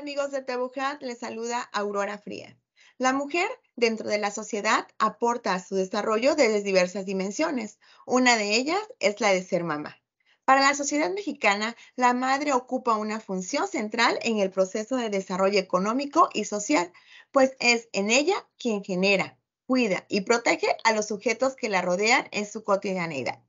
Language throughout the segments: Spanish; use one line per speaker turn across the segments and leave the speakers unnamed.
amigos de Tebujat, les saluda Aurora Fría. La mujer dentro de la sociedad aporta a su desarrollo desde diversas dimensiones. Una de ellas es la de ser mamá. Para la sociedad mexicana, la madre ocupa una función central en el proceso de desarrollo económico y social, pues es en ella quien genera, cuida y protege a los sujetos que la rodean en su cotidianeidad.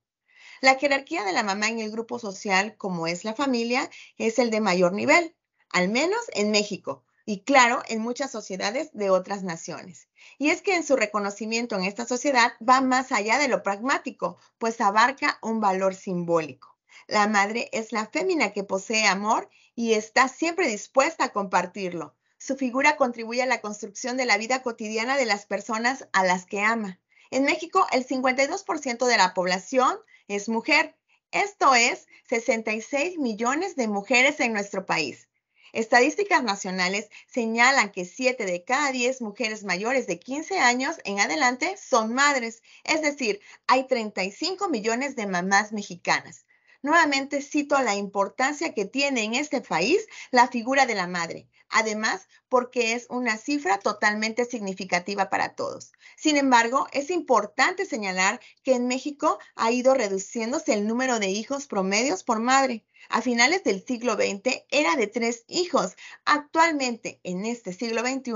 La jerarquía de la mamá en el grupo social, como es la familia, es el de mayor nivel, al menos en México y claro, en muchas sociedades de otras naciones. Y es que en su reconocimiento en esta sociedad va más allá de lo pragmático, pues abarca un valor simbólico. La madre es la fémina que posee amor y está siempre dispuesta a compartirlo. Su figura contribuye a la construcción de la vida cotidiana de las personas a las que ama. En México, el 52% de la población es mujer, esto es 66 millones de mujeres en nuestro país. Estadísticas nacionales señalan que 7 de cada 10 mujeres mayores de 15 años en adelante son madres, es decir, hay 35 millones de mamás mexicanas. Nuevamente cito la importancia que tiene en este país la figura de la madre, además porque es una cifra totalmente significativa para todos. Sin embargo, es importante señalar que en México ha ido reduciéndose el número de hijos promedios por madre. A finales del siglo XX era de tres hijos. Actualmente, en este siglo XXI,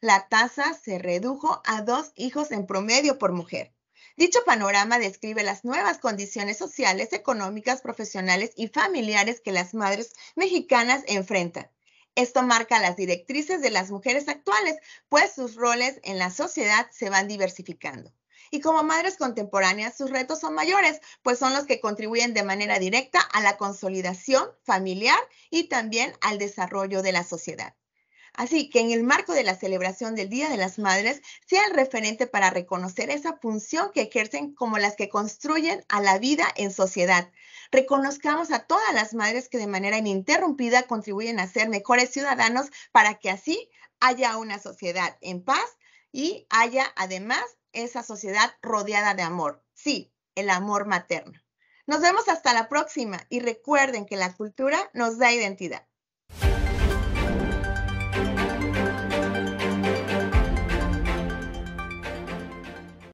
la tasa se redujo a dos hijos en promedio por mujer. Dicho panorama describe las nuevas condiciones sociales, económicas, profesionales y familiares que las madres mexicanas enfrentan. Esto marca las directrices de las mujeres actuales, pues sus roles en la sociedad se van diversificando. Y como madres contemporáneas, sus retos son mayores, pues son los que contribuyen de manera directa a la consolidación familiar y también al desarrollo de la sociedad. Así que en el marco de la celebración del Día de las Madres, sea el referente para reconocer esa función que ejercen como las que construyen a la vida en sociedad. Reconozcamos a todas las madres que de manera ininterrumpida contribuyen a ser mejores ciudadanos para que así haya una sociedad en paz y haya además esa sociedad rodeada de amor. Sí, el amor materno. Nos vemos hasta la próxima y recuerden que la cultura nos da identidad.